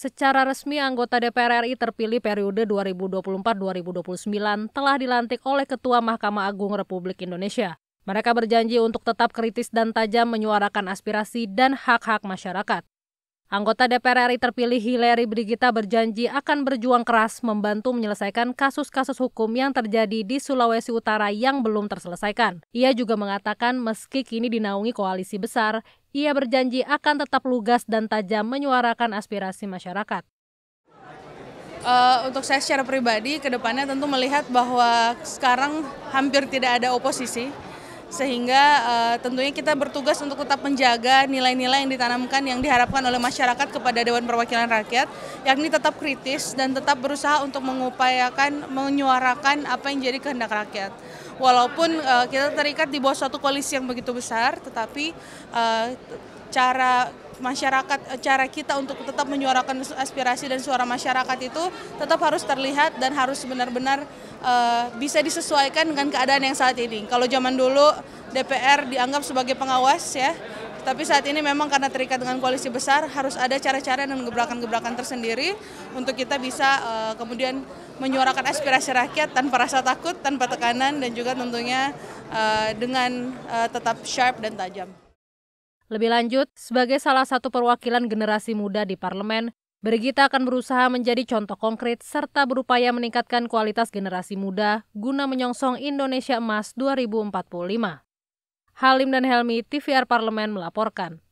Secara resmi anggota DPR RI terpilih periode 2024-2029 telah dilantik oleh Ketua Mahkamah Agung Republik Indonesia. Mereka berjanji untuk tetap kritis dan tajam menyuarakan aspirasi dan hak-hak masyarakat. Anggota DPR RI terpilih Hilary Brigita berjanji akan berjuang keras membantu menyelesaikan kasus-kasus hukum yang terjadi di Sulawesi Utara yang belum terselesaikan. Ia juga mengatakan meski kini dinaungi koalisi besar, ia berjanji akan tetap lugas dan tajam menyuarakan aspirasi masyarakat. Uh, untuk saya secara pribadi, kedepannya tentu melihat bahwa sekarang hampir tidak ada oposisi sehingga uh, tentunya kita bertugas untuk tetap menjaga nilai-nilai yang ditanamkan yang diharapkan oleh masyarakat kepada Dewan Perwakilan Rakyat, yakni tetap kritis dan tetap berusaha untuk mengupayakan menyuarakan apa yang jadi kehendak rakyat. Walaupun uh, kita terikat di bawah suatu koalisi yang begitu besar, tetapi uh, cara masyarakat eh, cara kita untuk tetap menyuarakan aspirasi dan suara masyarakat itu tetap harus terlihat dan harus benar-benar uh, bisa disesuaikan dengan keadaan yang saat ini. Kalau zaman dulu DPR dianggap sebagai pengawas ya, tapi saat ini memang karena terikat dengan koalisi besar harus ada cara-cara dan gebrakan-gebrakan tersendiri untuk kita bisa uh, kemudian menyuarakan aspirasi rakyat tanpa rasa takut, tanpa tekanan dan juga tentunya uh, dengan uh, tetap sharp dan tajam. Lebih lanjut, sebagai salah satu perwakilan generasi muda di parlemen, Brigita akan berusaha menjadi contoh konkret serta berupaya meningkatkan kualitas generasi muda guna menyongsong Indonesia Emas 2045. Halim dan Helmi, TVR Parlemen melaporkan.